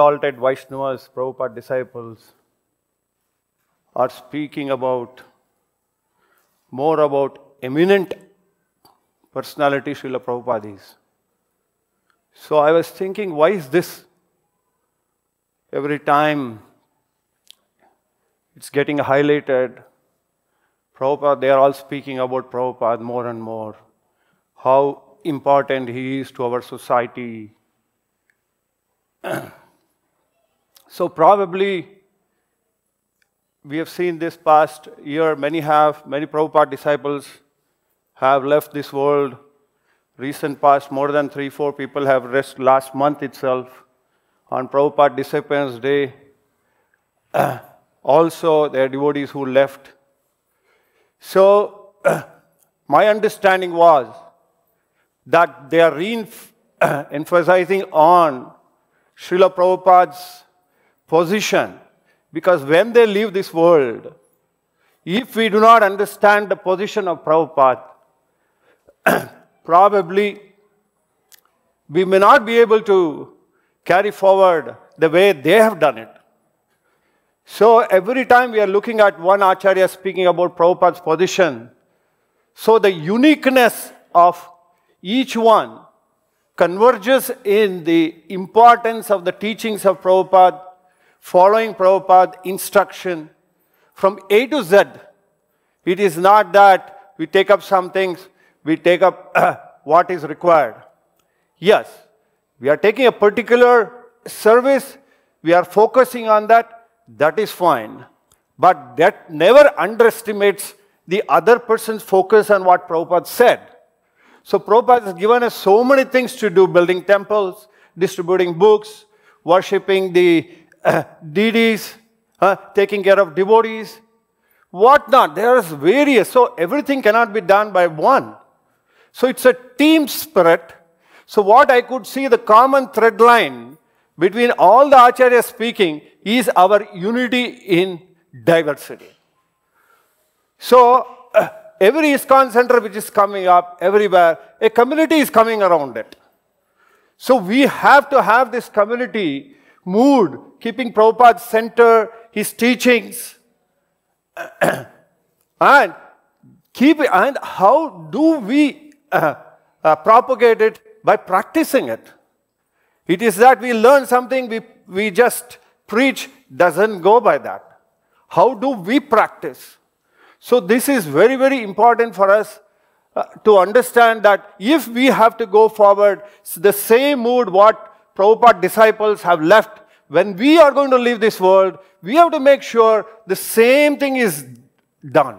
exalted Vaishnavas, Prabhupada disciples, are speaking about more about eminent personality Srila Prabhupada is. So I was thinking, why is this? Every time it's getting highlighted, Prabhupada, they are all speaking about Prabhupada more and more, how important he is to our society. So probably we have seen this past year, many have, many Prabhupada disciples have left this world. Recent past, more than three, four people have rest last month itself on Prabhupada Disciples Day. also, there are devotees who left. So, my understanding was that they are re-emphasizing on Srila Prabhupada's position. Because when they leave this world, if we do not understand the position of Prabhupada, probably we may not be able to carry forward the way they have done it. So every time we are looking at one Acharya speaking about Prabhupada's position, so the uniqueness of each one converges in the importance of the teachings of Prabhupada following Prabhupada's instruction from A to Z. It is not that we take up some things, we take up what is required. Yes, we are taking a particular service, we are focusing on that, that is fine. But that never underestimates the other person's focus on what Prabhupada said. So Prabhupada has given us so many things to do, building temples, distributing books, worshipping the deities, uh, taking care of devotees, what not. There is various, so everything cannot be done by one. So it's a team spirit. So what I could see the common thread line between all the acharyas speaking is our unity in diversity. So uh, every ISKCON center which is coming up everywhere, a community is coming around it. So we have to have this community mood keeping Prabhupada's center, his teachings, and keep and how do we uh, uh, propagate it by practicing it? It is that we learn something, we, we just preach, doesn't go by that. How do we practice? So, this is very, very important for us uh, to understand that if we have to go forward, the same mood what Prabhupada disciples have left when we are going to leave this world, we have to make sure the same thing is done.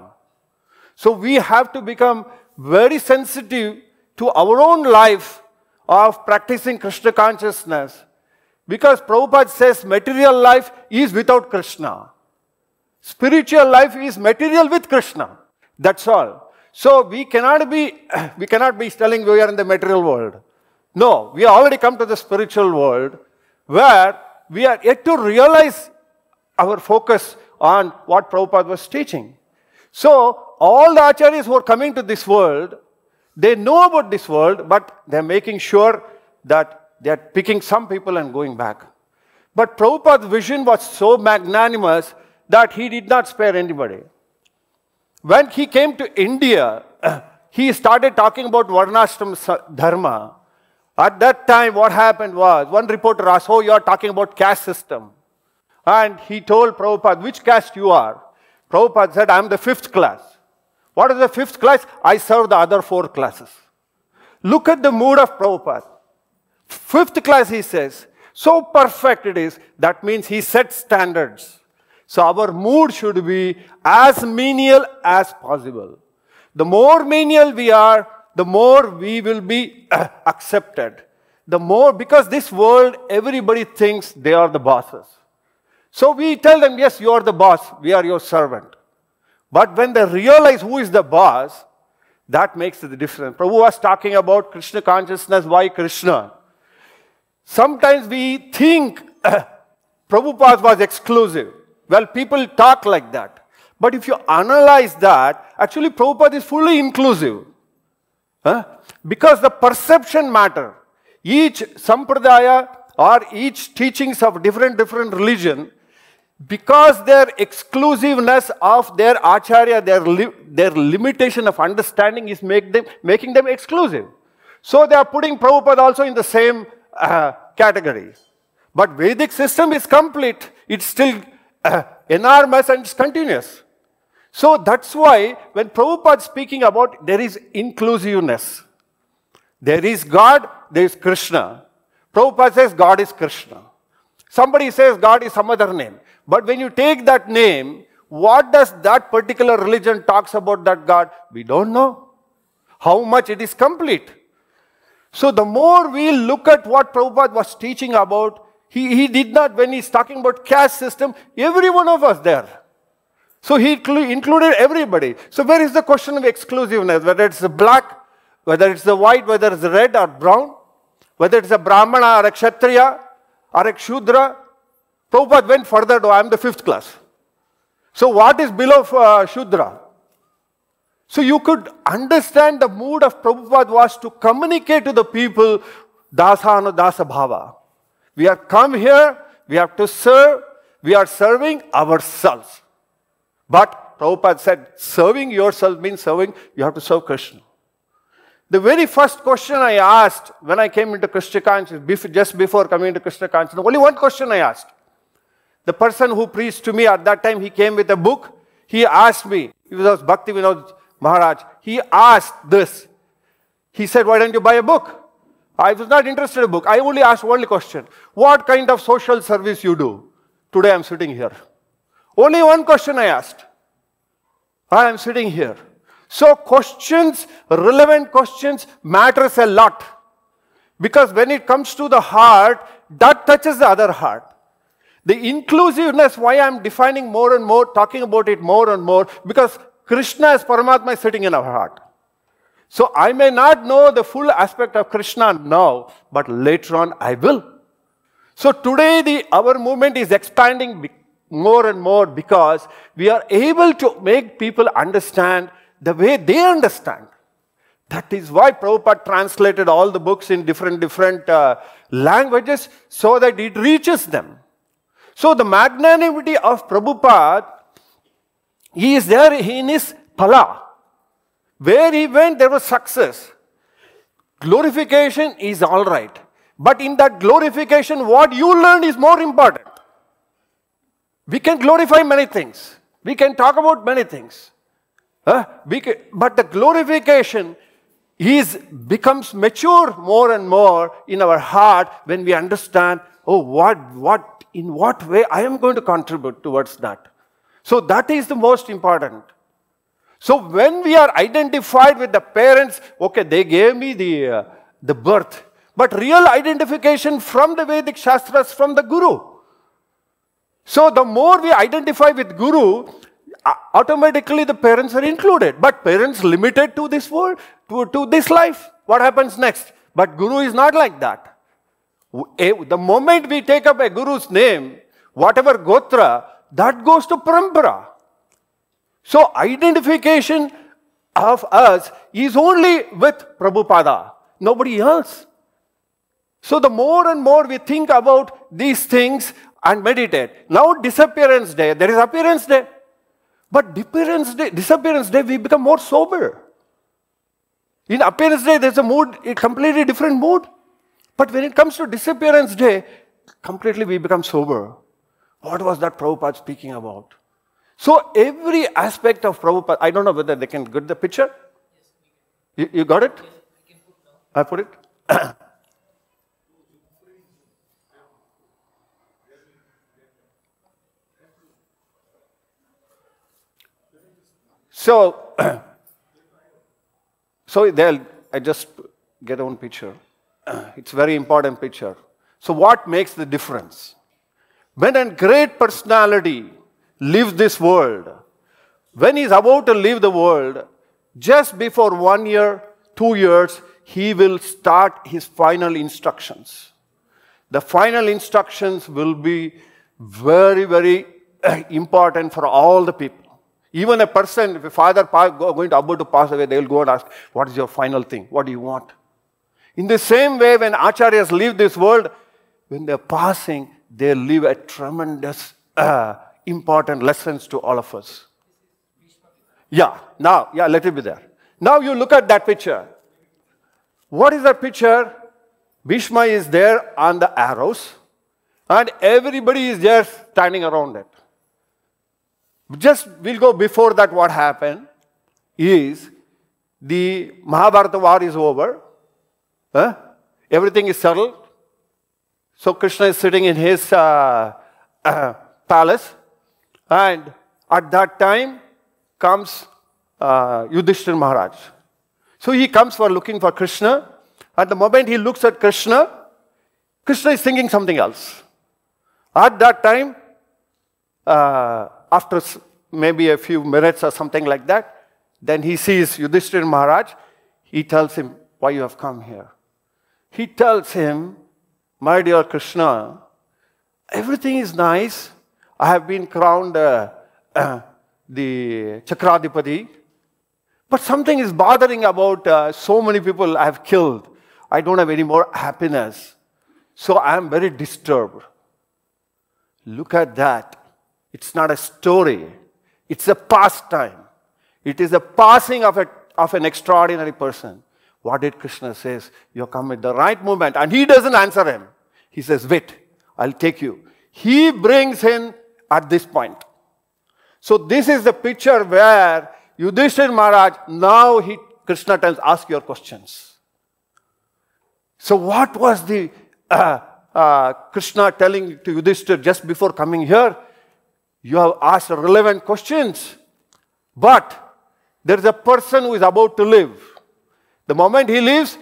So we have to become very sensitive to our own life of practicing Krishna consciousness. Because Prabhupada says material life is without Krishna. Spiritual life is material with Krishna. That's all. So we cannot be, we cannot be telling we are in the material world. No, we already come to the spiritual world where we are yet to realize our focus on what Prabhupada was teaching. So, all the acharyas who are coming to this world, they know about this world, but they're making sure that they're picking some people and going back. But Prabhupada's vision was so magnanimous that he did not spare anybody. When he came to India, he started talking about Varnashram Dharma. At that time, what happened was, one reporter asked, oh, you are talking about caste system. And he told Prabhupada, which caste you are? Prabhupada said, I am the fifth class. What is the fifth class? I serve the other four classes. Look at the mood of Prabhupada. Fifth class, he says. So perfect it is. That means he sets standards. So our mood should be as menial as possible. The more menial we are, the more we will be uh, accepted. The more, because this world, everybody thinks they are the bosses. So we tell them, yes, you are the boss, we are your servant. But when they realize who is the boss, that makes the difference. Prabhu was talking about Krishna consciousness, why Krishna? Sometimes we think uh, Prabhupada was exclusive. Well, people talk like that. But if you analyze that, actually Prabhupada is fully inclusive. Huh? Because the perception matter. Each sampradaya or each teachings of different different religion, because their exclusiveness of their acharya, their, li their limitation of understanding is make them, making them exclusive. So they are putting Prabhupada also in the same uh, category. But Vedic system is complete. It's still uh, enormous and it's continuous. So that's why when Prabhupada speaking about there is inclusiveness, there is God, there is Krishna. Prabhupada says God is Krishna. Somebody says God is some other name. But when you take that name, what does that particular religion talks about that God? We don't know. How much it is complete. So the more we look at what Prabhupada was teaching about, he, he did not, when he's talking about caste system, every one of us there. So he included everybody. So where is the question of exclusiveness, whether it's black, whether it's the white, whether it's red or brown, whether it's a Brahmana or a Kshatriya or a Shudra. Prabhupada went further to, I am the fifth class. So what is below uh, Shudra? So you could understand the mood of Prabhupada was to communicate to the people dasana dasa bhava. We have come here, we have to serve, we are serving ourselves. But Prabhupada said, serving yourself means serving, you have to serve Krishna. The very first question I asked when I came into Krishna consciousness, just before coming into Krishna consciousness, only one question I asked. The person who preached to me at that time, he came with a book. He asked me, He was Bhakti Vinod Maharaj, he asked this. He said, Why don't you buy a book? I was not interested in a book. I only asked one question What kind of social service you do? Today I'm sitting here. Only one question I asked. I am sitting here. So questions, relevant questions matters a lot. Because when it comes to the heart, that touches the other heart. The inclusiveness, why I'm defining more and more, talking about it more and more, because Krishna is Paramatma sitting in our heart. So I may not know the full aspect of Krishna now, but later on I will. So today the our movement is expanding more and more because we are able to make people understand the way they understand. That is why Prabhupada translated all the books in different, different uh, languages so that it reaches them. So the magnanimity of Prabhupada, he is there in his pala. Where he went, there was success. Glorification is all right. But in that glorification, what you learn is more important. We can glorify many things. We can talk about many things. Can, but the glorification is, becomes mature more and more in our heart when we understand, oh, what, what, in what way I am going to contribute towards that. So that is the most important. So when we are identified with the parents, okay, they gave me the, uh, the birth. But real identification from the Vedic Shastras, from the Guru. So the more we identify with Guru, automatically the parents are included. But parents limited to this world, to, to this life. What happens next? But Guru is not like that. The moment we take up a Guru's name, whatever Gotra, that goes to Parampara. So identification of us is only with Prabhupada, nobody else. So the more and more we think about these things, and meditate. Now disappearance day, there is appearance day. But disappearance day, disappearance day, we become more sober. In appearance day, there's a mood, a completely different mood. But when it comes to disappearance day, completely we become sober. What was that Prabhupada speaking about? So every aspect of Prabhupada, I don't know whether they can get the picture. You, you got it? I put it? So, so there, I just get one picture. It's very important picture. So what makes the difference? When a great personality leaves this world, when he's about to leave the world, just before one year, two years, he will start his final instructions. The final instructions will be very, very important for all the people. Even a person, if a father going to about to pass away, they will go and ask, what is your final thing? What do you want? In the same way, when acharyas leave this world, when they're passing, they leave a tremendous uh, important lessons to all of us. Yeah, now, yeah, let it be there. Now you look at that picture. What is that picture? Bhishma is there on the arrows, and everybody is just standing around it. Just we'll go before that what happened is the Mahabharata war is over. Huh? Everything is settled. So Krishna is sitting in his uh, uh, palace. And at that time comes uh, Yudhishthir Maharaj. So he comes for looking for Krishna. At the moment he looks at Krishna, Krishna is thinking something else. At that time, uh, after maybe a few minutes or something like that, then he sees Yudhishthir Maharaj. He tells him, Why you have come here? He tells him, My dear Krishna, everything is nice. I have been crowned uh, uh, the Chakradipati, but something is bothering about uh, so many people I have killed. I don't have any more happiness. So I am very disturbed. Look at that. It's not a story. It's a pastime. It is the passing of, a, of an extraordinary person. What did Krishna says? You come at the right moment. And he doesn't answer him. He says, wait, I'll take you. He brings him at this point. So this is the picture where Yudhishthir Maharaj, now he, Krishna tells, ask your questions. So what was the uh, uh, Krishna telling to Yudhishthir just before coming here? You have asked relevant questions. But there is a person who is about to live. The moment he leaves,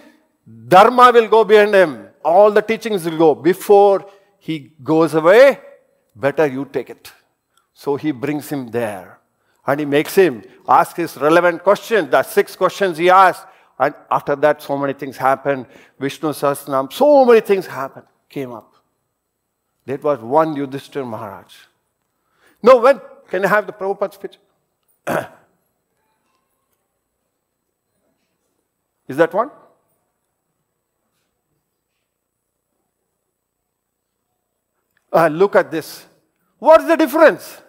dharma will go behind him. All the teachings will go. Before he goes away, better you take it. So he brings him there. And he makes him ask his relevant questions, the six questions he asked. And after that, so many things happened. Vishnu Sahasranam, so many things happened, came up. That was one Yudhishthir Maharaj. No, when? Can I have the Prabhupada's picture? Is that one? Uh, look at this. What's the difference?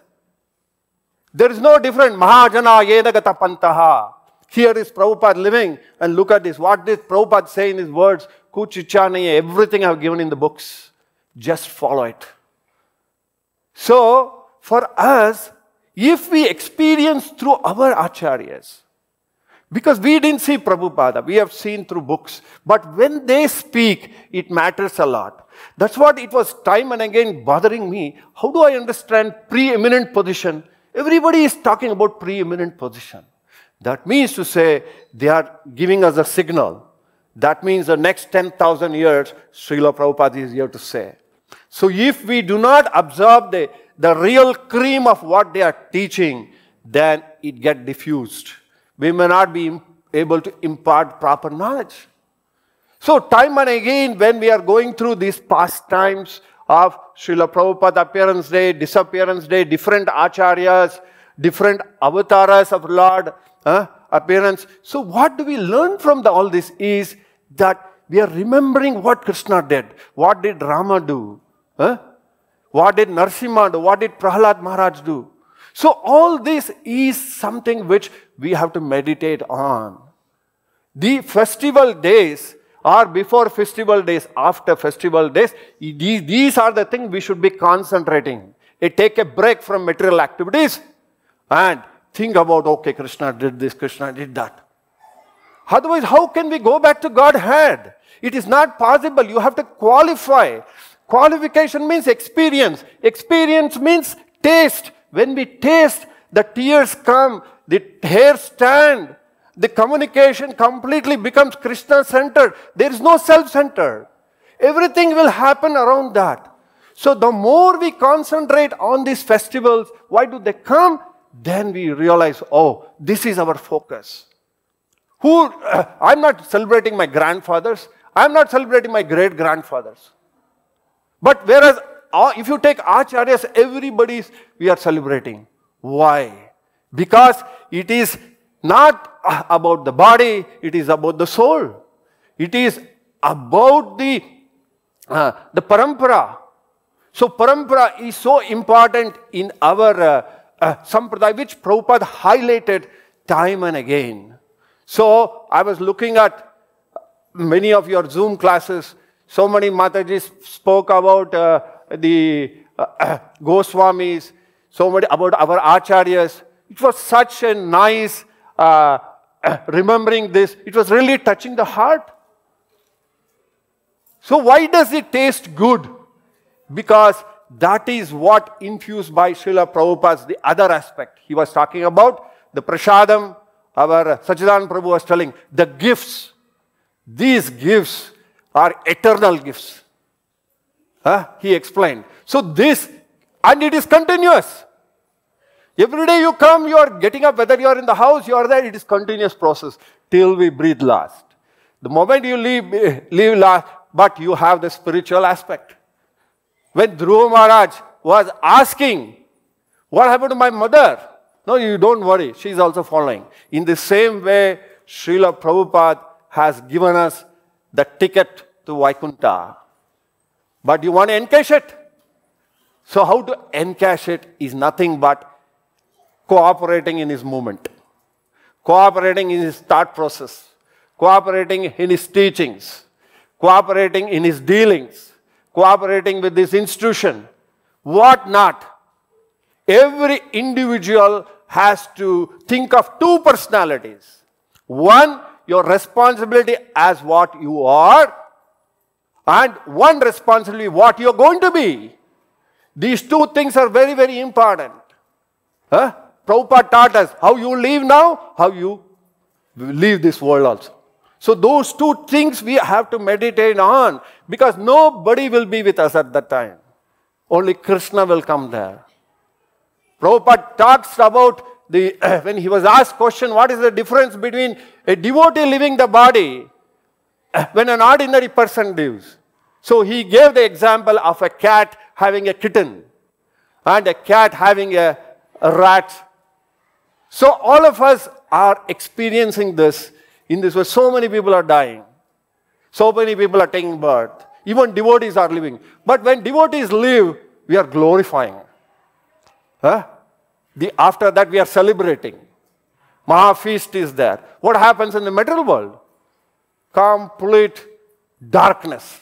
There is no difference. Mahajana yedagata pantaha. Here is Prabhupada living and look at this. What did Prabhupada say in his words? Kuchichani, everything I have given in the books. Just follow it. So, for us, if we experience through our acharyas, because we didn't see Prabhupada, we have seen through books, but when they speak, it matters a lot. That's what it was time and again bothering me. How do I understand preeminent position? Everybody is talking about preeminent position. That means to say they are giving us a signal. That means the next 10,000 years, Srila Prabhupada is here to say. So if we do not observe the the real cream of what they are teaching, then it get diffused. We may not be able to impart proper knowledge. So time and again, when we are going through these pastimes of Srila Prabhupada appearance day, disappearance day, different acharyas, different avatars of Lord uh, appearance. So what do we learn from the, all this is that we are remembering what Krishna did. What did Rama do? Huh? What did Narsimha do? What did Prahlad Maharaj do? So all this is something which we have to meditate on. The festival days are before festival days, after festival days. These are the things we should be concentrating. Take a break from material activities and think about, okay, Krishna did this, Krishna did that. Otherwise, how can we go back to Godhead? It is not possible. You have to qualify. Qualification means experience. Experience means taste. When we taste, the tears come, the hair stand, the communication completely becomes Krishna-centered. There is no self-centered. Everything will happen around that. So the more we concentrate on these festivals, why do they come? Then we realize, oh, this is our focus. Who, uh, I'm not celebrating my grandfathers. I'm not celebrating my great-grandfathers. But whereas uh, if you take acharyas, is we are celebrating. Why? Because it is not uh, about the body, it is about the soul. It is about the, uh, the parampara. So parampara is so important in our uh, uh, sampradaya, which Prabhupada highlighted time and again. So I was looking at many of your Zoom classes so many Matajis spoke about uh, the uh, Goswamis, so many about our Acharyas. It was such a nice uh, remembering this. It was really touching the heart. So why does it taste good? Because that is what infused by Srila Prabhupada's the other aspect. He was talking about the prasadam, our Sachidan Prabhu was telling, the gifts. These gifts are eternal gifts. Huh? He explained. So this, and it is continuous. Every day you come, you are getting up, whether you are in the house, you are there, it is continuous process till we breathe last. The moment you leave, leave last, but you have the spiritual aspect. When Dhruva Maharaj was asking, what happened to my mother? No, you don't worry. She is also following. In the same way, Srila Prabhupada has given us the ticket to Vaikunta. But you want to encash it. So, how to encash it is nothing but cooperating in his movement, cooperating in his thought process, cooperating in his teachings, cooperating in his dealings, cooperating with this institution, what not. Every individual has to think of two personalities. One your responsibility as what you are and one responsibility what you're going to be. These two things are very, very important. Huh? Prabhupada taught us how you live now, how you leave this world also. So those two things we have to meditate on because nobody will be with us at that time. Only Krishna will come there. Prabhupada talks about the, when he was asked question, what is the difference between a devotee leaving the body when an ordinary person lives? So he gave the example of a cat having a kitten and a cat having a, a rat. So all of us are experiencing this in this way. So many people are dying. So many people are taking birth. Even devotees are living. But when devotees live, we are glorifying. Huh? The, after that, we are celebrating. Maha is there. What happens in the material world? Complete darkness.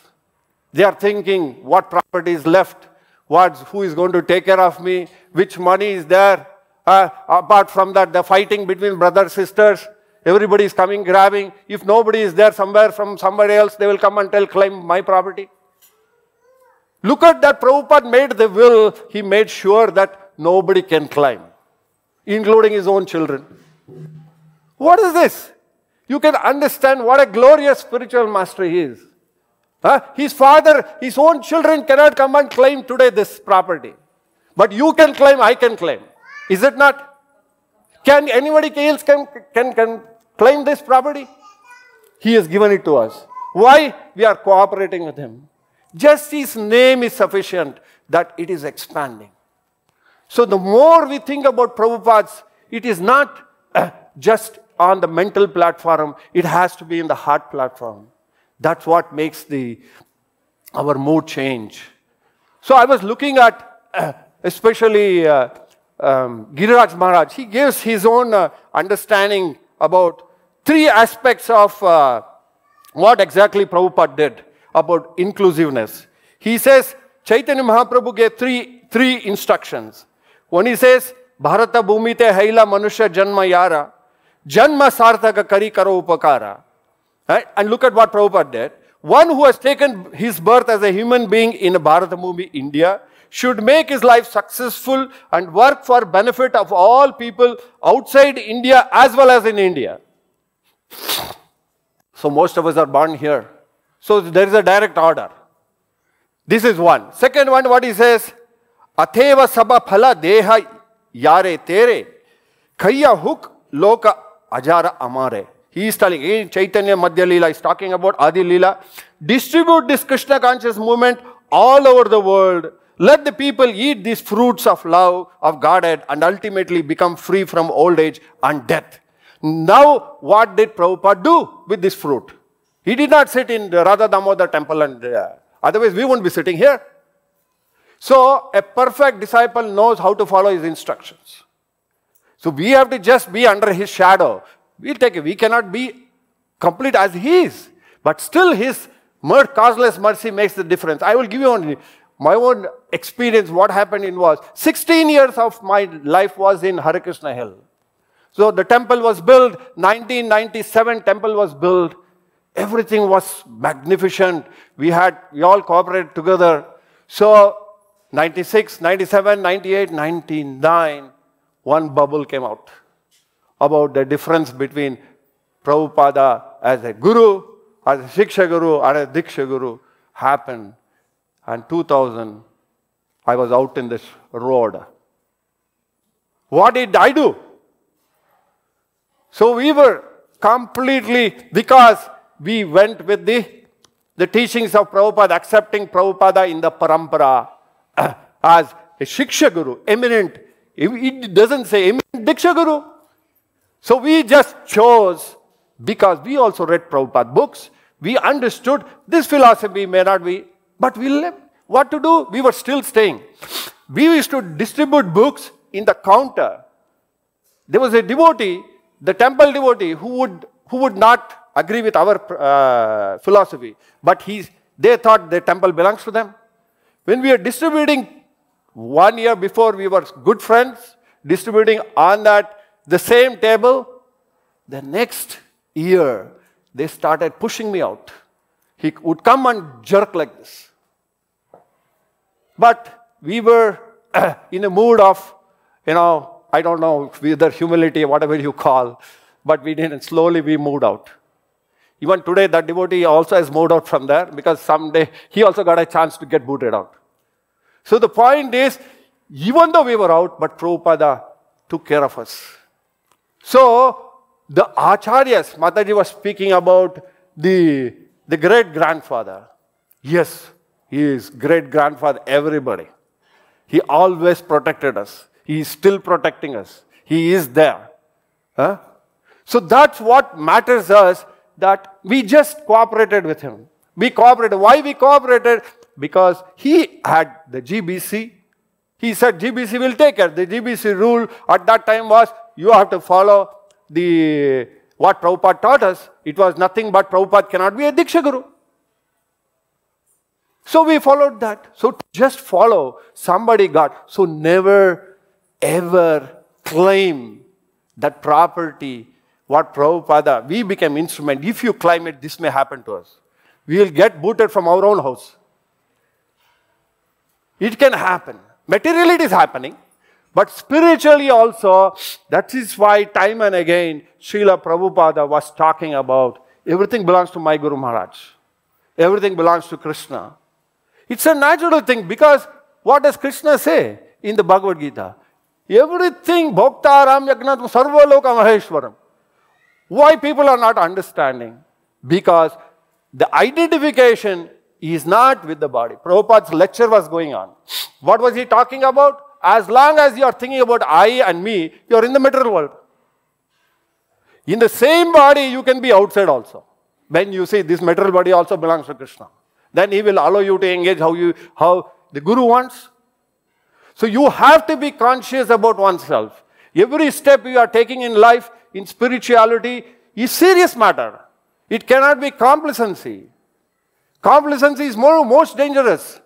They are thinking what property is left, what, who is going to take care of me, which money is there. Uh, apart from that, the fighting between brothers, sisters, everybody is coming, grabbing. If nobody is there somewhere from somebody else, they will come and tell, claim my property. Look at that Prabhupada made the will. He made sure that nobody can climb, including his own children. What is this? You can understand what a glorious spiritual master he is. Huh? His father, his own children cannot come and claim today this property. But you can claim, I can claim. Is it not? Can anybody else can, can, can claim this property? He has given it to us. Why? We are cooperating with him. Just his name is sufficient that it is expanding. So the more we think about Prabhupada's, it is not uh, just on the mental platform, it has to be in the heart platform. That's what makes the, our mood change. So I was looking at, uh, especially uh, um, Giriraj Maharaj, he gives his own uh, understanding about three aspects of uh, what exactly Prabhupada did about inclusiveness. He says Chaitanya Mahaprabhu gave three, three instructions. When he says, Bharata te hai la manusha janma yara, janma sarthaka kari karo upakara. And look at what Prabhupada did. One who has taken his birth as a human being in Bharata Bharatamumi, India, should make his life successful and work for benefit of all people outside India as well as in India. So most of us are born here. So there is a direct order. This is one. Second one, what he says, ಅಥೇವ ಸಭ ಫಲ ದೇಹ ಯಾರೇ ತೇರೆ ಕೈಯ hook ಲೋಕ ಅಜಾರ ಅಮಾರೆ ಈ ಸ್ಥಳಿಗೆ ಈ ಚೈತನ್ಯ ಮಧ್ಯ Leela is talking about Adi Lila distribute this Krishna conscious movement all over the world let the people eat these fruits of love of godhead and ultimately become free from old age and death now what did Prabhupada do with this fruit He did not sit in the Radha Damodar temple and uh, otherwise we won't be sitting here. So a perfect disciple knows how to follow his instructions. So we have to just be under his shadow. We'll take it. We cannot be complete as he is. But still his mer- causeless mercy makes the difference. I will give you only my own experience, what happened in was 16 years of my life was in Hare Krishna Hill. So the temple was built, 1997 temple was built. Everything was magnificent. We had, we all cooperated together. So 96, 97, 98, 99, one bubble came out about the difference between Prabhupada as a guru, as a Shiksha guru, as a Diksha guru happened. And 2000, I was out in this road. What did I do? So we were completely, because we went with the, the teachings of Prabhupada, accepting Prabhupada in the parampara. as a Shiksha Guru, eminent. It doesn't say eminent Diksha Guru. So we just chose because we also read Prabhupada books. We understood this philosophy may not be, but we What to do? We were still staying. We used to distribute books in the counter. There was a devotee, the temple devotee, who would, who would not agree with our uh, philosophy, but he's, they thought the temple belongs to them. When we are distributing one year before we were good friends, distributing on that the same table, the next year they started pushing me out. He would come and jerk like this. But we were in a mood of, you know, I don't know, whether humility, whatever you call, but we didn't. Slowly we moved out. Even today, that devotee also has moved out from there because someday he also got a chance to get booted out. So the point is, even though we were out, but Prabhupada took care of us. So the acharyas, Mataji was speaking about the, the great grandfather. Yes, he is great grandfather, everybody. He always protected us. He is still protecting us. He is there. Huh? So that's what matters us that we just cooperated with him. We cooperated. Why we cooperated? Because he had the GBC. He said GBC will take care. The GBC rule at that time was you have to follow the what Prabhupada taught us. It was nothing but Prabhupada cannot be a Diksha Guru. So we followed that. So just follow somebody got. So never ever claim that property what Prabhupada, we became instrument. If you climb it, this may happen to us. We will get booted from our own house. It can happen. Materially, it is happening. But spiritually also, that is why time and again, Srila Prabhupada was talking about everything belongs to my Guru Maharaj. Everything belongs to Krishna. It's a natural thing because what does Krishna say in the Bhagavad Gita? Everything, Bhoktaram, sarva loka Maheshwaram. Why people are not understanding? Because the identification is not with the body. Prabhupada's lecture was going on. What was he talking about? As long as you are thinking about I and me, you are in the material world. In the same body, you can be outside also. When you see this material body also belongs to Krishna. Then he will allow you to engage how, you, how the Guru wants. So you have to be conscious about oneself. Every step you are taking in life, in spirituality is serious matter. It cannot be complacency. Complacency is more, most dangerous.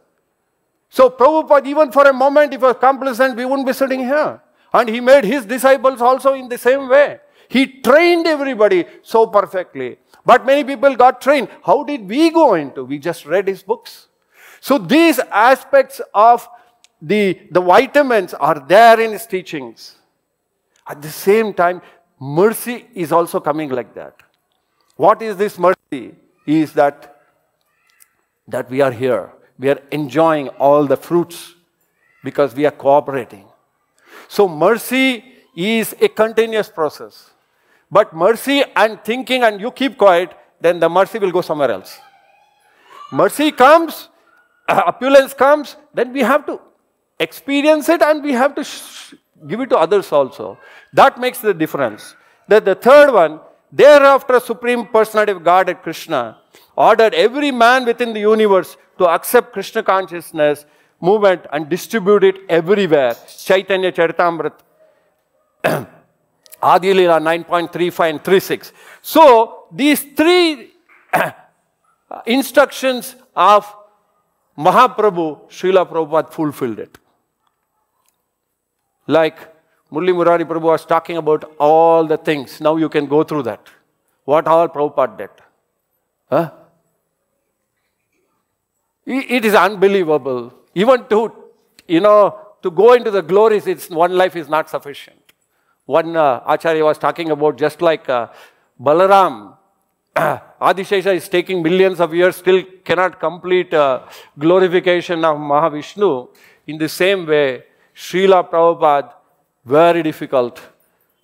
So Prabhupada, even for a moment, if was complacent, we wouldn't be sitting here. And he made his disciples also in the same way. He trained everybody so perfectly. But many people got trained. How did we go into? We just read his books. So these aspects of the, the vitamins are there in his teachings. At the same time, mercy is also coming like that. What is this mercy? Is that, that we are here. We are enjoying all the fruits because we are cooperating. So mercy is a continuous process. But mercy and thinking and you keep quiet, then the mercy will go somewhere else. Mercy comes, opulence uh, comes, then we have to experience it and we have to give it to others also. That makes the difference. That the third one, thereafter Supreme Personality of Godhead Krishna ordered every man within the universe to accept Krishna consciousness movement and distribute it everywhere. Chaitanya Charitamrita, Adi Lila 9.35 and 36. So these three instructions of Mahaprabhu, Srila Prabhupada fulfilled it. Like Murli Murari Prabhu was talking about all the things. Now you can go through that. What all Prabhupada did. Huh? It is unbelievable. Even to, you know, to go into the glories, it's, one life is not sufficient. One uh, Acharya was talking about just like uh, Balaram, Adishesha is taking millions of years, still cannot complete uh, glorification of Mahavishnu. In the same way, Srila Prabhupada, very difficult.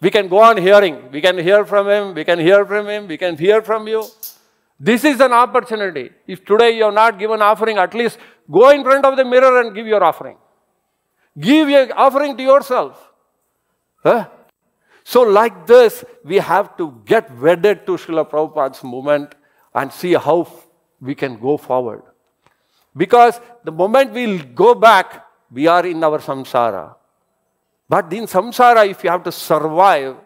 We can go on hearing. We can hear from him. We can hear from him. We can hear from you. This is an opportunity. If today you have not given offering, at least go in front of the mirror and give your offering. Give your offering to yourself. Huh? So, like this, we have to get wedded to Srila Prabhupada's movement and see how we can go forward. Because the moment we go back, we are in our samsara. But in samsara, if you have to survive,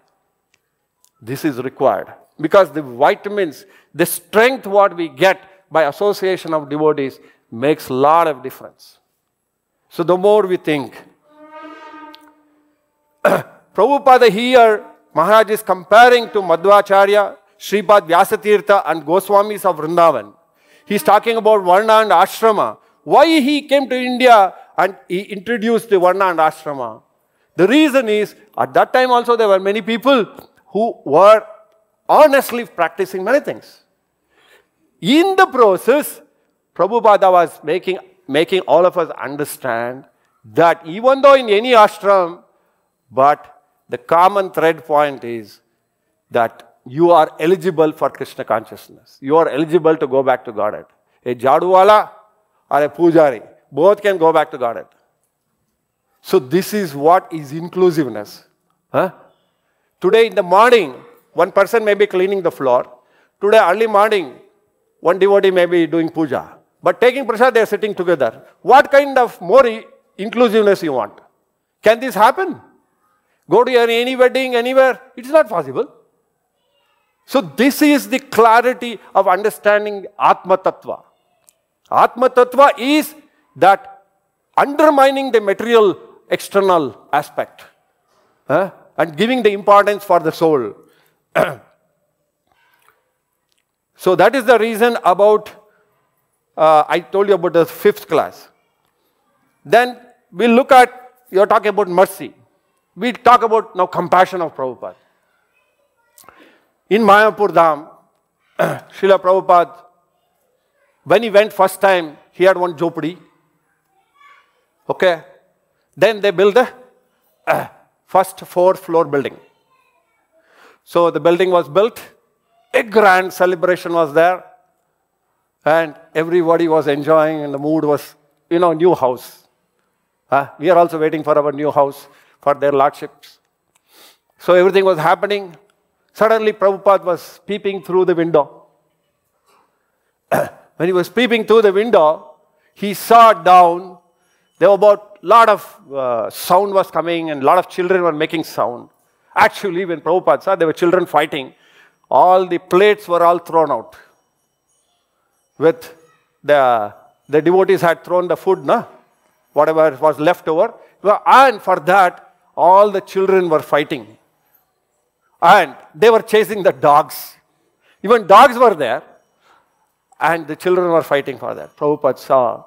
this is required. Because the vitamins, the strength what we get by association of devotees makes a lot of difference. So the more we think. Prabhupada here, Maharaj is comparing to Madhvacharya, Sripad Vyasatirtha and Goswamis of Vrindavan. He's talking about Varna and Ashrama. Why he came to India and he introduced the Varna and Ashrama. The reason is, at that time also there were many people who were honestly practicing many things. In the process, Prabhupada was making, making all of us understand that even though in any ashram, but the common thread point is that you are eligible for Krishna consciousness. You are eligible to go back to Godhead. A jaduwala or a pujari both can go back to Godhead. So this is what is inclusiveness. Huh? Today in the morning, one person may be cleaning the floor. Today early morning, one devotee may be doing puja. But taking prasad, they are sitting together. What kind of more inclusiveness you want? Can this happen? Go to any wedding, anywhere. It's not possible. So this is the clarity of understanding Atma Tattva. Atma Tattva is that undermining the material external aspect uh, and giving the importance for the soul. so that is the reason about, uh, I told you about the fifth class. Then we look at, you're talking about mercy. We talk about now compassion of Prabhupada. In Mayapur Dham, Srila Prabhupada, when he went first time, he had one jopadi Okay. Then they build the uh, first four floor building. So the building was built. A grand celebration was there. And everybody was enjoying and the mood was, you know, new house. Uh, we are also waiting for our new house for their lordships. So everything was happening. Suddenly Prabhupada was peeping through the window. when he was peeping through the window, he saw down there were about lot of uh, sound was coming and a lot of children were making sound. Actually, when Prabhupada saw there were children fighting, all the plates were all thrown out. With the, the devotees had thrown the food, na? whatever was left over. And for that, all the children were fighting. And they were chasing the dogs. Even dogs were there. And the children were fighting for that. Prabhupada saw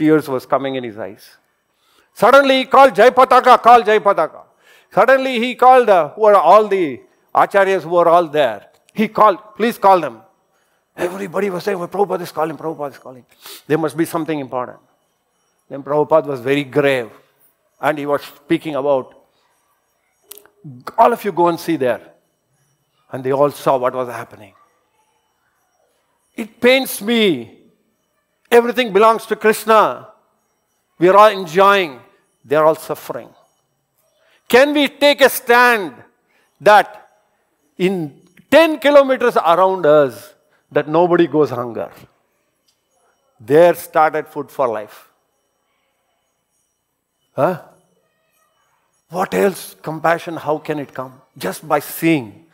Tears was coming in his eyes. Suddenly he called Jaipataka, Called call Suddenly he called, uh, who are all the acharyas who are all there. He called, please call them. Everybody was saying, well, Prabhupada is calling, Prabhupada is calling. There must be something important. Then Prabhupada was very grave and he was speaking about, all of you go and see there. And they all saw what was happening. It pains me Everything belongs to Krishna. We are all enjoying. They are all suffering. Can we take a stand that in 10 kilometers around us, that nobody goes hunger? There started Food for Life. Huh? What else? Compassion, how can it come? Just by seeing.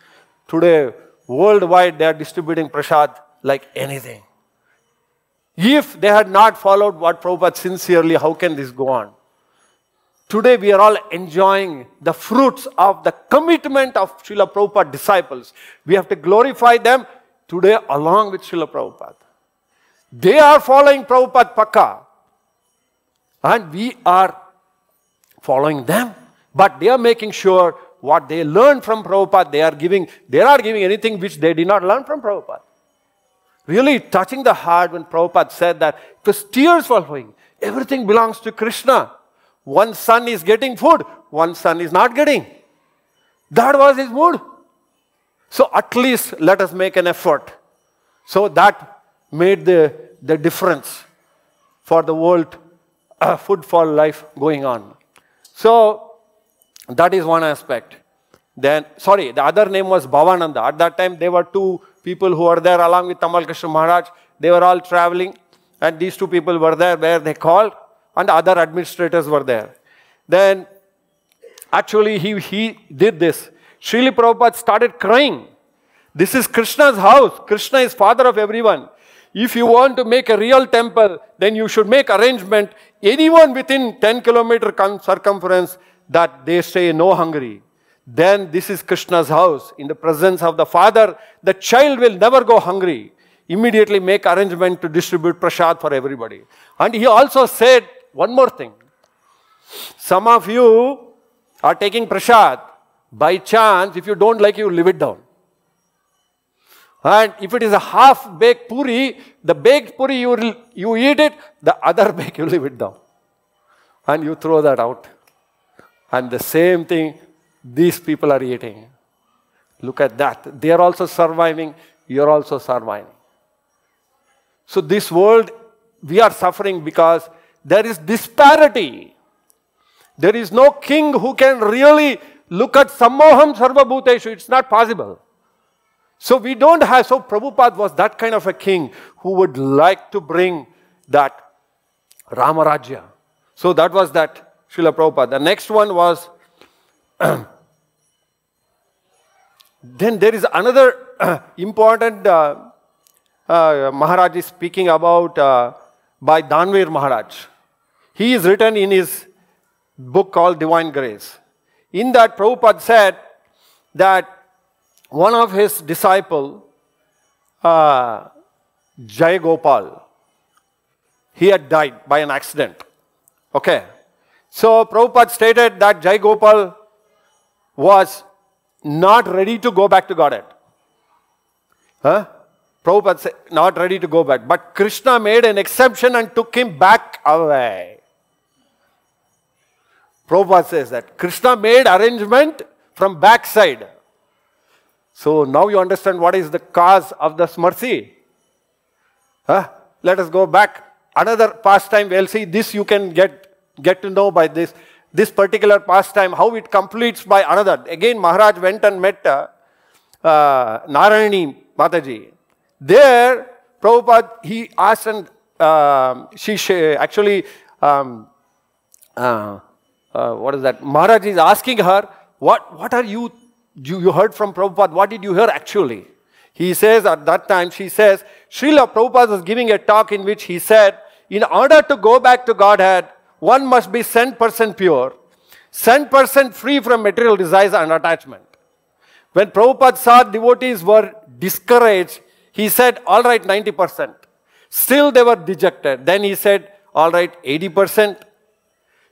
Today, worldwide, they are distributing prasad like anything. If they had not followed what Prabhupada sincerely, how can this go on? Today we are all enjoying the fruits of the commitment of Srila Prabhupada disciples. We have to glorify them today along with Srila Prabhupada. They are following Prabhupada Pakka. And we are following them. But they are making sure what they learned from Prabhupada, they are giving, they are giving anything which they did not learn from Prabhupada really touching the heart when Prabhupada said that it was tears flowing. Everything belongs to Krishna. One son is getting food, one son is not getting. That was his mood. So at least let us make an effort. So that made the, the difference for the world uh, food for life going on. So that is one aspect. Then, sorry, the other name was Bhavananda. At that time, there were two people who were there along with Tamal Krishna Maharaj. They were all traveling and these two people were there where they called and other administrators were there. Then actually he, he did this. Srila Prabhupada started crying. This is Krishna's house. Krishna is father of everyone. If you want to make a real temple, then you should make arrangement. Anyone within 10 kilometer circumference that they say no hungry then this is Krishna's house. In the presence of the father, the child will never go hungry. Immediately make arrangement to distribute prasad for everybody. And he also said one more thing. Some of you are taking prasad. By chance, if you don't like you leave it down. And if it is a half-baked puri, the baked puri, you, you eat it, the other bake, you leave it down. And you throw that out. And the same thing, these people are eating. Look at that. They are also surviving. You're also surviving. So this world, we are suffering because there is disparity. There is no king who can really look at sammoham sarvabhuteshu. It's not possible. So we don't have, so Prabhupada was that kind of a king who would like to bring that Ramarajya. So that was that Srila Prabhupada. The next one was Then there is another uh, important uh, uh, Maharaj is speaking about uh, by Danveer Maharaj. He is written in his book called Divine Grace. In that, Prabhupada said that one of his disciple, uh, Jay Gopal, he had died by an accident. Okay. So Prabhupada stated that Jai Gopal was not ready to go back to Godhead. Huh? Prabhupada said, not ready to go back. But Krishna made an exception and took him back away. Prabhupada says that. Krishna made arrangement from backside. So now you understand what is the cause of the mercy. Huh? Let us go back. Another pastime, we'll see. This you can get, get to know by this this particular pastime, how it completes by another. Again, Maharaj went and met uh, uh, Narayani Mataji. There, Prabhupada, he asked and uh, she, she, actually, um, uh, uh, what is that? Maharaj is asking her, what, what are you, you, you heard from Prabhupada, what did you hear actually? He says, at that time, she says, Srila Prabhupada was giving a talk in which he said, in order to go back to Godhead, one must be 100% pure, 100% free from material desires and attachment. When Prabhupada saw devotees were discouraged, he said, all right, 90%. Still they were dejected. Then he said, all right, 80%.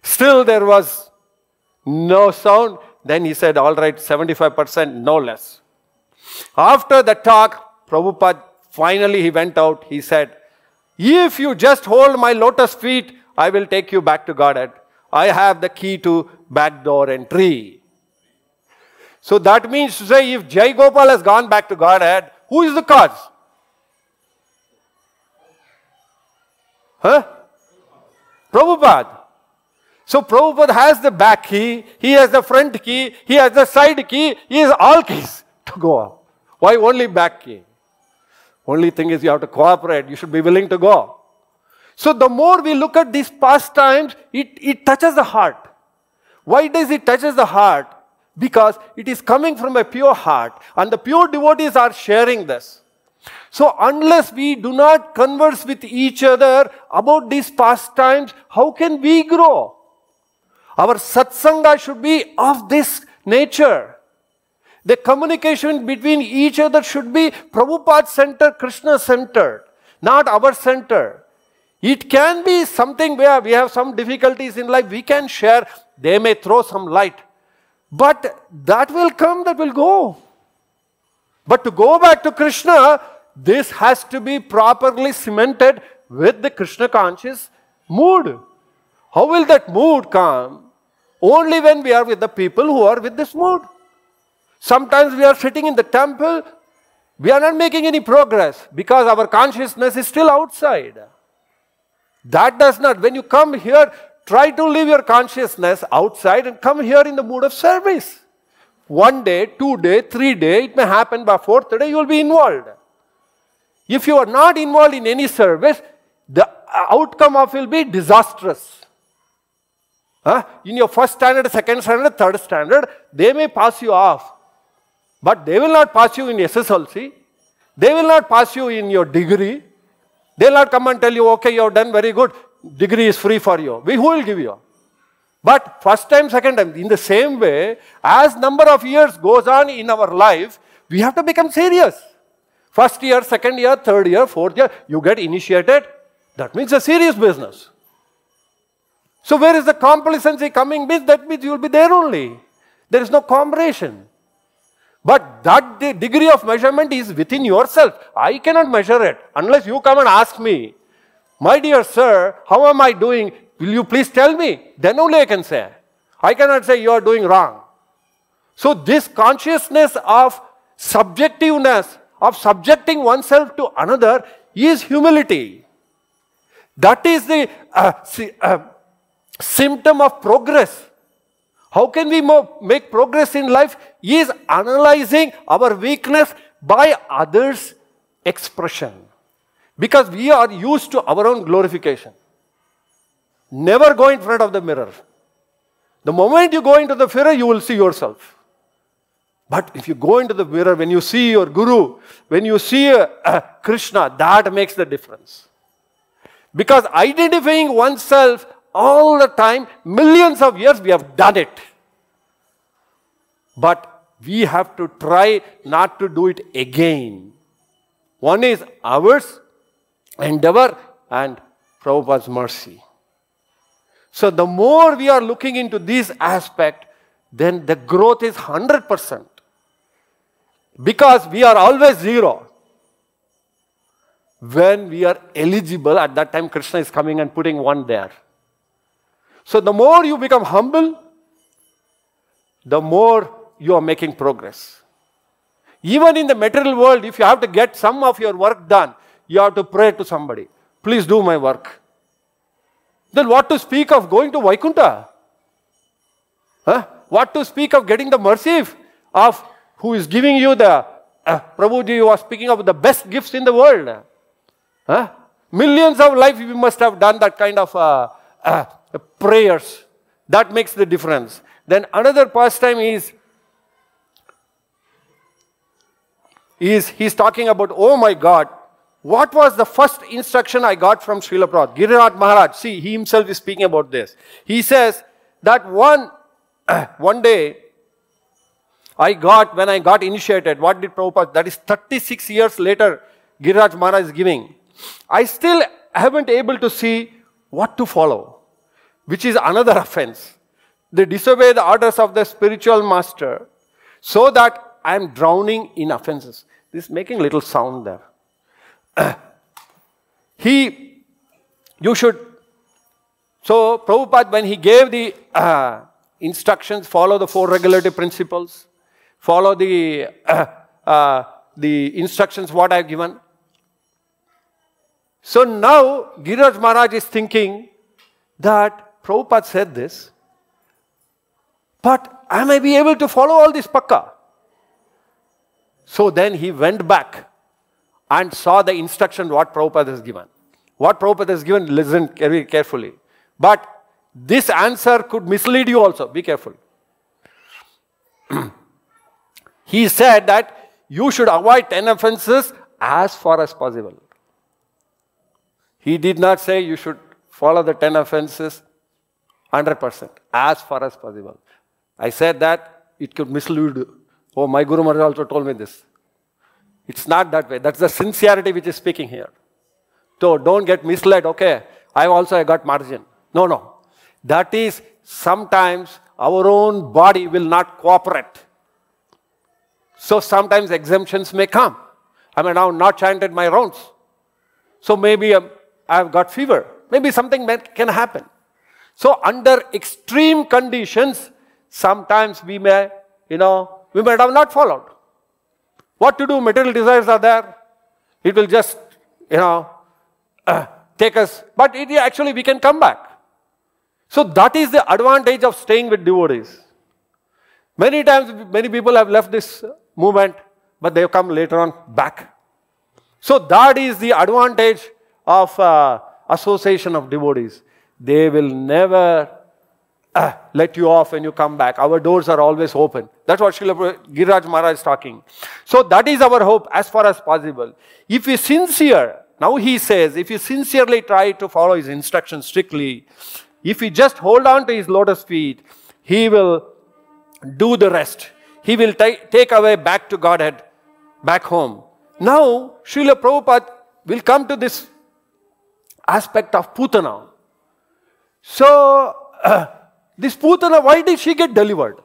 Still there was no sound. Then he said, all right, 75%, no less. After the talk, Prabhupada, finally he went out. He said, if you just hold my lotus feet, I will take you back to God I have the key to back door entry. So that means to say, if Jai Gopal has gone back to Godhead, who is the cause? Huh? Prabhupada. So Prabhupada has the back key, he has the front key, he has the side key, he has all keys to go up. Why only back key? Only thing is you have to cooperate, you should be willing to go. So the more we look at these pastimes, it, it touches the heart. Why does it touches the heart? Because it is coming from a pure heart and the pure devotees are sharing this. So unless we do not converse with each other about these pastimes, how can we grow? Our satsanga should be of this nature. The communication between each other should be Prabhupada centered, Krishna centered, not our centered. It can be something where we have some difficulties in life, we can share, they may throw some light. But that will come, that will go. But to go back to Krishna, this has to be properly cemented with the Krishna conscious mood. How will that mood come? Only when we are with the people who are with this mood. Sometimes we are sitting in the temple, we are not making any progress because our consciousness is still outside. That does not. When you come here, try to leave your consciousness outside and come here in the mood of service. One day, two day, three day, it may happen by fourth day, you will be involved. If you are not involved in any service, the uh, outcome of will be disastrous. Huh? In your first standard, second standard, third standard, they may pass you off. But they will not pass you in SSLC. They will not pass you in your degree. They'll not come and tell you, okay, you've done very good, degree is free for you. We who will give you? But first time, second time, in the same way, as number of years goes on in our life, we have to become serious. First year, second year, third year, fourth year, you get initiated. That means a serious business. So where is the complacency coming? Means that means you will be there only. There is no comparison. But that degree of measurement is within yourself. I cannot measure it unless you come and ask me, my dear sir, how am I doing? Will you please tell me? Then only I can say. I cannot say you are doing wrong. So this consciousness of subjectiveness, of subjecting oneself to another is humility. That is the uh, uh, symptom of progress. How can we make progress in life is analyzing our weakness by others' expression. Because we are used to our own glorification. Never go in front of the mirror. The moment you go into the mirror, you will see yourself. But if you go into the mirror, when you see your guru, when you see uh, uh, Krishna, that makes the difference. Because identifying oneself all the time, millions of years we have done it. But we have to try not to do it again. One is ours, endeavor, and Prabhupada's mercy. So the more we are looking into this aspect, then the growth is 100%. Because we are always zero. When we are eligible, at that time Krishna is coming and putting one there. So the more you become humble, the more you are making progress. Even in the material world, if you have to get some of your work done, you have to pray to somebody. Please do my work. Then what to speak of going to Vaikunta? Huh? What to speak of getting the mercy of who is giving you the uh, Prabhuji, you are speaking of the best gifts in the world. Huh? Millions of life we must have done that kind of uh, uh, prayers. That makes the difference. Then another pastime is, is he's talking about, oh my God, what was the first instruction I got from Srila Prabhupada? Giriraj Maharaj, see, he himself is speaking about this. He says that one, one day, I got, when I got initiated, what did Prabhupada, that is 36 years later, Giriraj Maharaj is giving. I still haven't able to see what to follow which is another offense. They disobey the orders of the spiritual master so that I am drowning in offenses. This is making little sound there. he, you should. So, Prabhupada, when he gave the uh, instructions, follow the four regulative principles, follow the, uh, uh, the instructions what I have given. So now Giraj Maharaj is thinking that Prabhupada said this, but am I be able to follow all this pakka? So then he went back and saw the instruction what Prabhupada has given. What Prabhupada has given, listen very carefully. But this answer could mislead you also. Be careful. he said that you should avoid 10 offenses as far as possible. He did not say you should follow the 10 offenses 100% as far as possible. I said that it could mislead. Oh, my Guru Maharaj also told me this. It's not that way. That's the sincerity which is speaking here. So don't get misled. Okay, I also got margin. No, no. That is sometimes our own body will not cooperate. So sometimes exemptions may come. I mean, I've not chanted my rounds. So maybe um, I've got fever. Maybe something can happen. So under extreme conditions, sometimes we may, you know, we might have not followed. What to do? Material desires are there. It will just, you know, uh, take us. But it, actually we can come back. So that is the advantage of staying with devotees. Many times, many people have left this movement, but they have come later on back. So that is the advantage of uh, association of devotees. They will never uh, let you off when you come back. Our doors are always open. That's what Srila Giraj Maharaj is talking. So that is our hope as far as possible. If he's sincere, now he says, if you sincerely try to follow his instructions strictly, if you just hold on to his lotus feet, he will do the rest. He will take away back to Godhead, back home. Now, Srila Prabhupada will come to this aspect of Putana. So, uh, this Putana, why did she get delivered?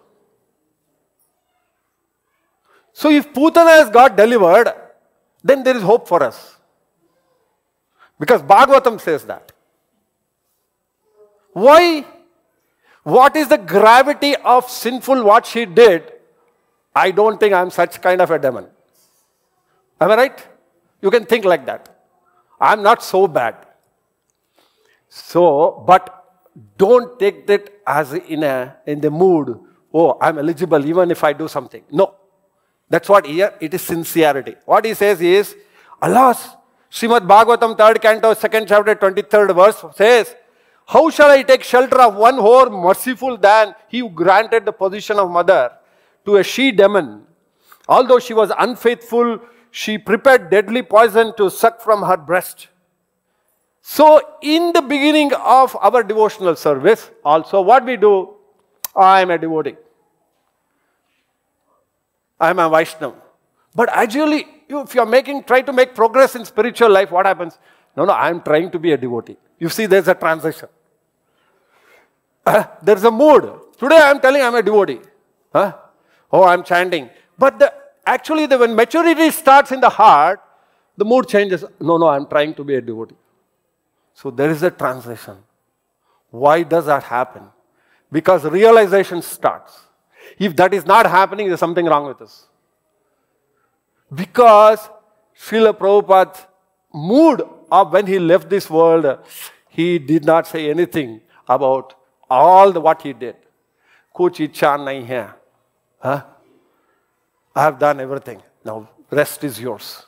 So, if Putana has got delivered, then there is hope for us. Because Bhagavatam says that. Why? What is the gravity of sinful what she did? I don't think I'm such kind of a demon. Am I right? You can think like that. I'm not so bad. So, but don't take that as in, a, in the mood, oh, I'm eligible even if I do something. No. That's what here it is sincerity. What he says is, alas, Srimad Bhagavatam, 3rd canto, 2nd chapter, 23rd verse says, How shall I take shelter of one who more merciful than he who granted the position of mother to a she demon? Although she was unfaithful, she prepared deadly poison to suck from her breast. So in the beginning of our devotional service also what we do, I am a devotee. I am a Vaishnav. But actually, if you are making, try to make progress in spiritual life, what happens? No, no, I am trying to be a devotee. You see, there's a transition. Uh, there's a mood. Today I am telling I am a devotee. Oh, I am chanting. But the, actually, the, when maturity starts in the heart, the mood changes. No, no, I am trying to be a devotee. So there is a transition. Why does that happen? Because realization starts. If that is not happening, there's something wrong with us. Because Srila Prabhupada's mood of when he left this world, he did not say anything about all the, what he did. Kuch icha nahi hai. I have done everything. Now rest is yours.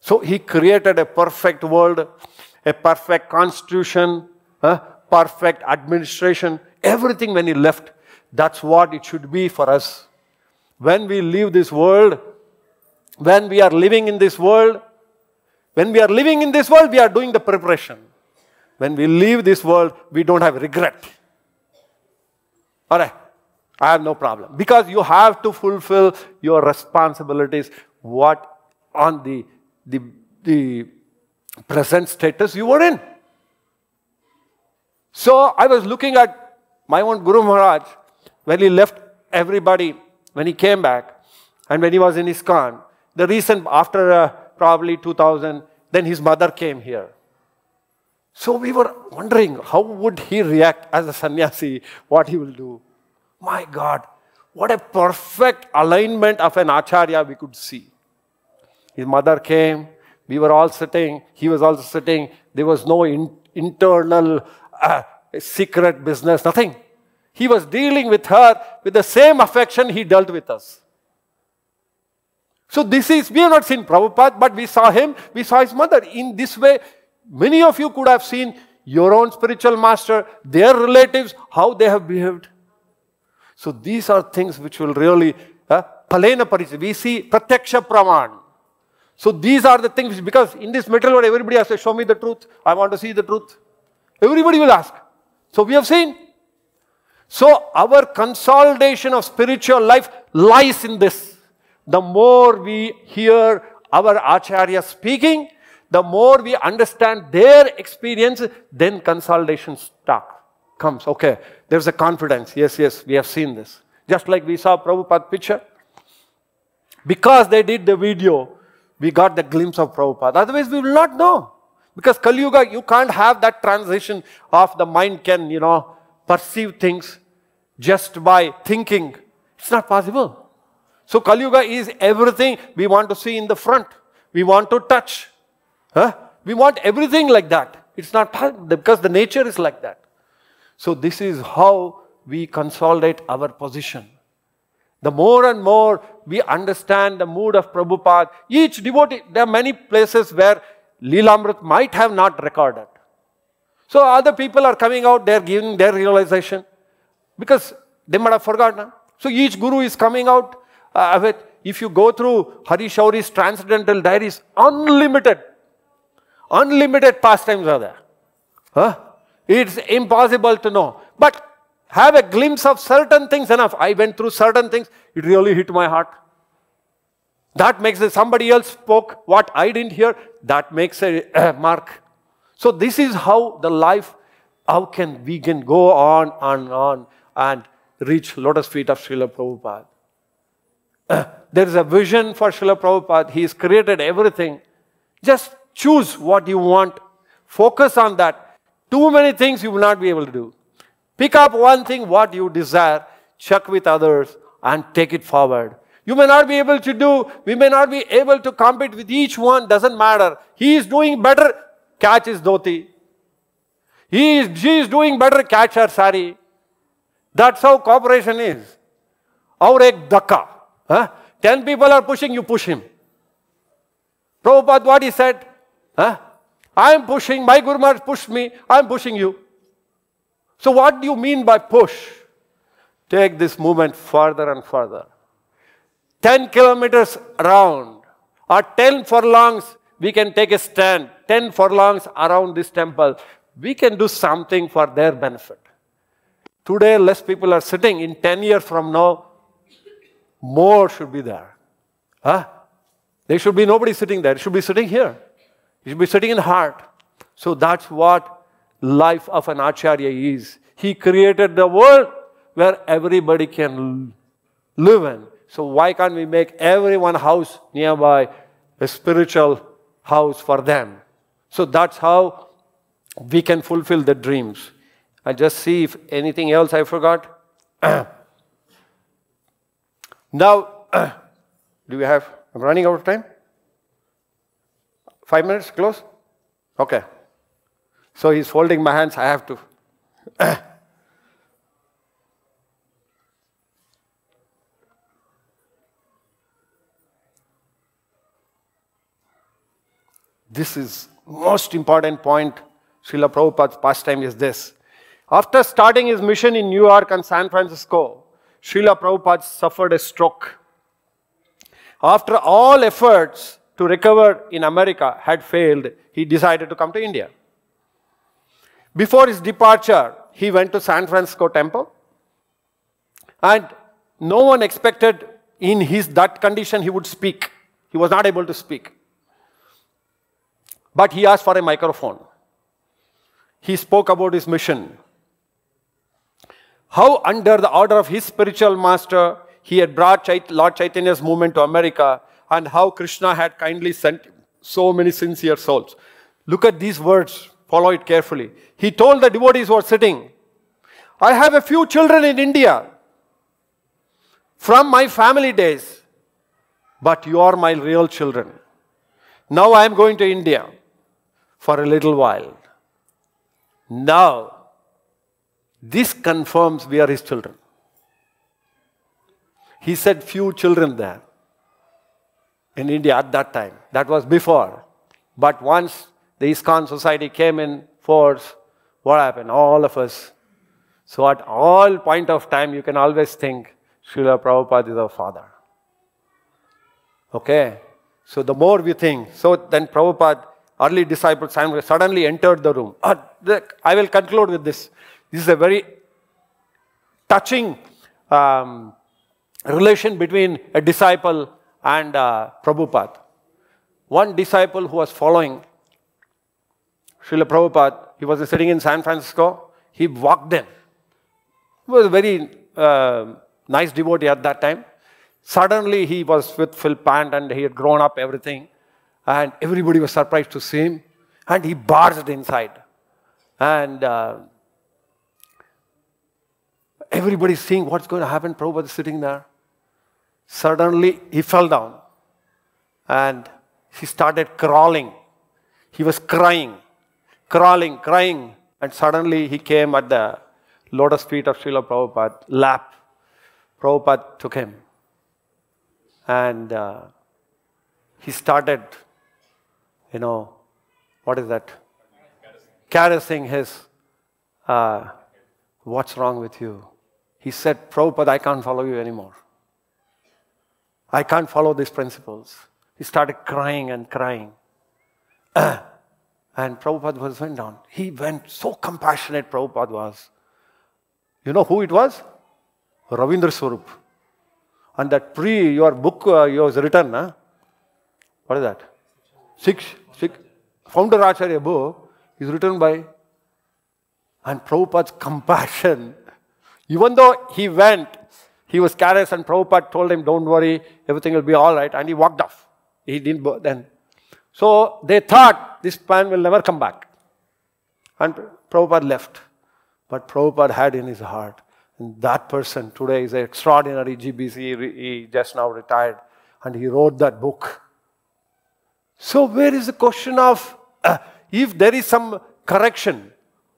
So he created a perfect world a perfect constitution, uh, perfect administration, everything when he left. That's what it should be for us. When we leave this world, when we are living in this world, when we are living in this world, we are doing the preparation. When we leave this world, we don't have regret. All right, I have no problem. Because you have to fulfill your responsibilities, what on the, the, the present status you were in. So I was looking at my own Guru Maharaj when he left everybody, when he came back, and when he was in Iskan. The recent, after uh, probably 2000, then his mother came here. So we were wondering how would he react as a sannyasi, what he will do. My God, what a perfect alignment of an acharya we could see. His mother came, we were all sitting, he was also sitting. There was no in, internal uh, secret business, nothing. He was dealing with her with the same affection he dealt with us. So this is, we have not seen Prabhupada, but we saw him, we saw his mother. In this way, many of you could have seen your own spiritual master, their relatives, how they have behaved. So these are things which will really, uh, palena uh, We see pratyaksha praman. So these are the things, because in this material world, everybody has to show me the truth. I want to see the truth. Everybody will ask. So we have seen. So our consolidation of spiritual life lies in this. The more we hear our Acharya speaking, the more we understand their experience, then consolidation starts comes. Okay, there's a confidence. Yes, yes, we have seen this. Just like we saw Prabhupada picture. Because they did the video, we got the glimpse of Prabhupada. Otherwise, we will not know. Because Kali Yuga, you can't have that transition of the mind can, you know, perceive things just by thinking. It's not possible. So Kali Yuga is everything we want to see in the front. We want to touch. Huh? We want everything like that. It's not because the nature is like that. So this is how we consolidate our position. The more and more we understand the mood of Prabhupada, each devotee, there are many places where Leelamrit might have not recorded. So other people are coming out, they are giving their realization because they might have forgotten. So each guru is coming out uh, with, if you go through Hari Shauri's transcendental diaries, unlimited, unlimited pastimes are there. Huh? It's impossible to know. But have a glimpse of certain things enough. I went through certain things, it really hit my heart. That makes it, somebody else spoke what I didn't hear, that makes a uh, mark. So this is how the life, how can we can go on and on and reach lotus feet of Srila Prabhupada. Uh, there is a vision for Srila Prabhupada. He has created everything. Just choose what you want. Focus on that. Too many things you will not be able to do. Pick up one thing what you desire, check with others, and take it forward. You may not be able to do, we may not be able to compete with each one, doesn't matter. He is doing better, catch his dhoti. He is, she is doing better, catch her sari. That's how cooperation is. Our ek dhaka. Huh? Ten people are pushing, you push him. Prabhupada, what he said? Huh? I am pushing, my Guru Maharaj pushed me, I am pushing you. So what do you mean by push? Take this movement further and further. 10 kilometers around or 10 furlongs, we can take a stand. 10 furlongs around this temple. We can do something for their benefit. Today, less people are sitting. In 10 years from now, more should be there. Huh? There should be nobody sitting there. It should be sitting here. It should be sitting in heart. So that's what life of an Acharya is. He created the world where everybody can live in. So why can't we make everyone house nearby a spiritual house for them? So that's how we can fulfill the dreams. I just see if anything else I forgot. now, do we have? I'm running out of time. Five minutes, close. Okay. So he's folding my hands, I have to. this is most important point Srila Prabhupada's pastime is this. After starting his mission in New York and San Francisco, Srila Prabhupada suffered a stroke. After all efforts to recover in America had failed, he decided to come to India. Before his departure, he went to San Francisco temple. And no one expected in his that condition he would speak. He was not able to speak. But he asked for a microphone. He spoke about his mission. How under the order of his spiritual master, he had brought Chait Lord Chaitanya's movement to America and how Krishna had kindly sent so many sincere souls. Look at these words Follow it carefully. He told the devotees who are sitting, I have a few children in India from my family days, but you are my real children. Now I am going to India for a little while. Now, this confirms we are his children. He said few children there in India at that time. That was before. But once the ISKCON society came in force, what happened? All of us. So at all point of time, you can always think, Srila Prabhupada is our father. Okay? So the more we think, so then Prabhupada, early disciples, suddenly entered the room. Ah, I will conclude with this. This is a very touching um, relation between a disciple and uh, Prabhupada. One disciple who was following Srila Prabhupada, he was sitting in San Francisco. He walked in. He was a very uh, nice devotee at that time. Suddenly, he was with Phil Pant and he had grown up everything. And everybody was surprised to see him. And he barged inside. And uh, everybody's seeing what's going to happen. Prabhupada is sitting there. Suddenly, he fell down. And he started crawling. He was crying crawling, crying, and suddenly he came at the lotus feet of Srila Prabhupada, lap. Prabhupada took him. And uh, he started, you know, what is that? Caressing his, uh, what's wrong with you? He said, Prabhupada, I can't follow you anymore. I can't follow these principles. He started crying and crying. And Prabhupada was went down. He went so compassionate, Prabhupada was. You know who it was? Ravindra Swarup. And that pre, your book, uh, yours written, huh? what is that? Six, six, founder Acharya book is written by, and Prabhupada's compassion. Even though he went, he was careless and Prabhupada told him, don't worry, everything will be all right. And he walked off. He didn't, then so they thought this plan will never come back. And Prabhupada left. But Prabhupada had in his heart, and that person today is an extraordinary GBC, he just now retired, and he wrote that book. So where is the question of uh, if there is some correction?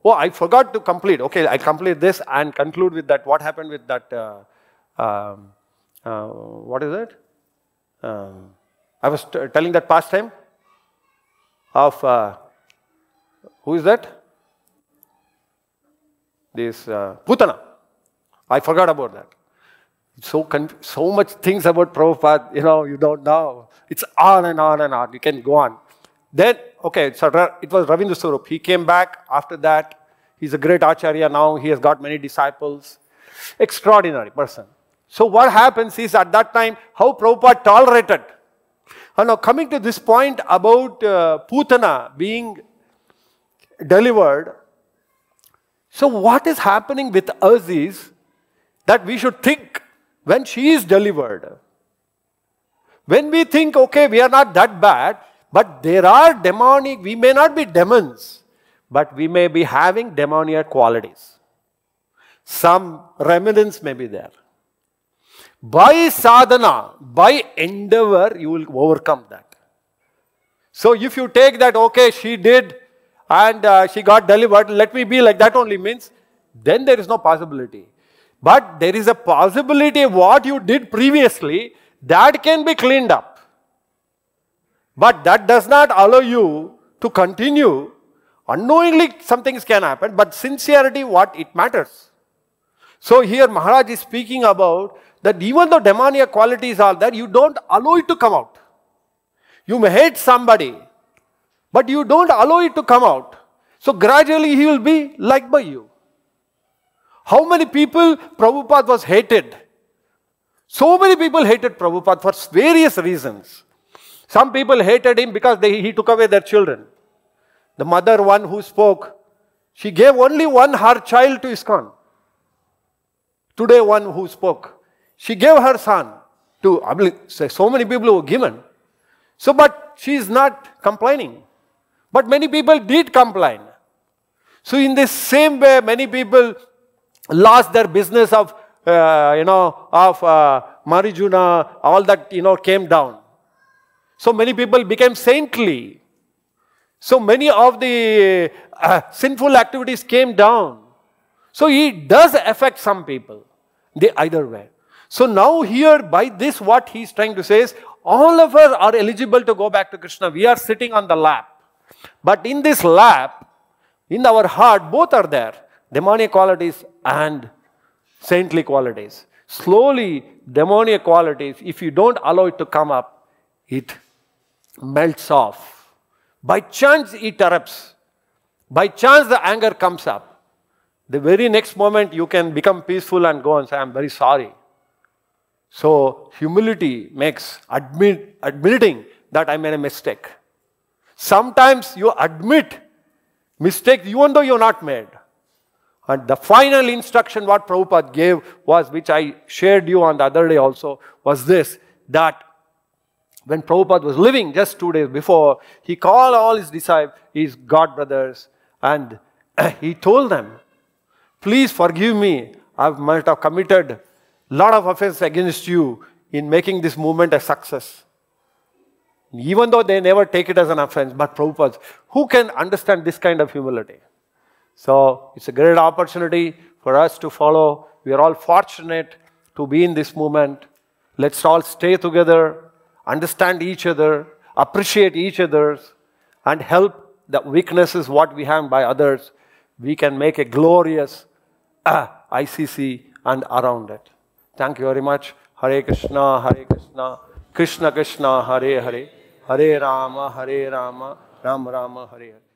Oh, I forgot to complete. Okay, i complete this and conclude with that. What happened with that? Uh, um, uh, what is it? Um, I was telling that past time of uh, who is that? This uh, Putana. I forgot about that. So, so much things about Prabhupada, you know, you don't know. It's on and on and on. You can go on. Then, okay, so it was Ravindra Swarup. He came back after that. He's a great Acharya now. He has got many disciples. Extraordinary person. So, what happens is at that time, how Prabhupada tolerated and now coming to this point about uh, Putana being delivered. So what is happening with us is that we should think when she is delivered. When we think, okay, we are not that bad, but there are demonic, we may not be demons, but we may be having demoniac qualities. Some remnants may be there. By sadhana, by endeavor, you will overcome that. So if you take that, okay, she did and uh, she got delivered, let me be like that only means, then there is no possibility. But there is a possibility what you did previously, that can be cleaned up. But that does not allow you to continue. Unknowingly, some things can happen, but sincerity, what it matters. So here Maharaj is speaking about that even though demoniac qualities are there, you don't allow it to come out. You may hate somebody, but you don't allow it to come out. So gradually he will be liked by you. How many people Prabhupada was hated? So many people hated Prabhupada for various reasons. Some people hated him because they, he took away their children. The mother one who spoke, she gave only one her child to Iskon. Today one who spoke, she gave her son to, I so many people were given. So, but she is not complaining. But many people did complain. So, in the same way, many people lost their business of, uh, you know, of uh, marijuana, all that, you know, came down. So, many people became saintly. So, many of the uh, sinful activities came down. So, it does affect some people, the either way. So now here by this what he is trying to say is all of us are eligible to go back to Krishna. We are sitting on the lap. But in this lap, in our heart, both are there. Demonic qualities and saintly qualities. Slowly, demonic qualities, if you don't allow it to come up, it melts off. By chance, it erupts. By chance, the anger comes up. The very next moment, you can become peaceful and go and say, I'm very sorry. So humility makes admit, admitting that I made a mistake. Sometimes you admit mistake even though you're not made. And the final instruction what Prabhupada gave was, which I shared you on the other day also, was this, that when Prabhupada was living just two days before, he called all his disciples, his god brothers, and he told them, please forgive me, I might have committed lot of offense against you in making this movement a success. Even though they never take it as an offense, but Prabhupada, who can understand this kind of humility? So it's a great opportunity for us to follow. We are all fortunate to be in this movement. Let's all stay together, understand each other, appreciate each other's, and help the weaknesses what we have by others. We can make a glorious uh, ICC and around it. Thank you very much. Hare Krishna, Hare Krishna, Krishna Krishna, Hare Hare, Hare Rama, Hare Rama, Rama Rama, Hare Hare.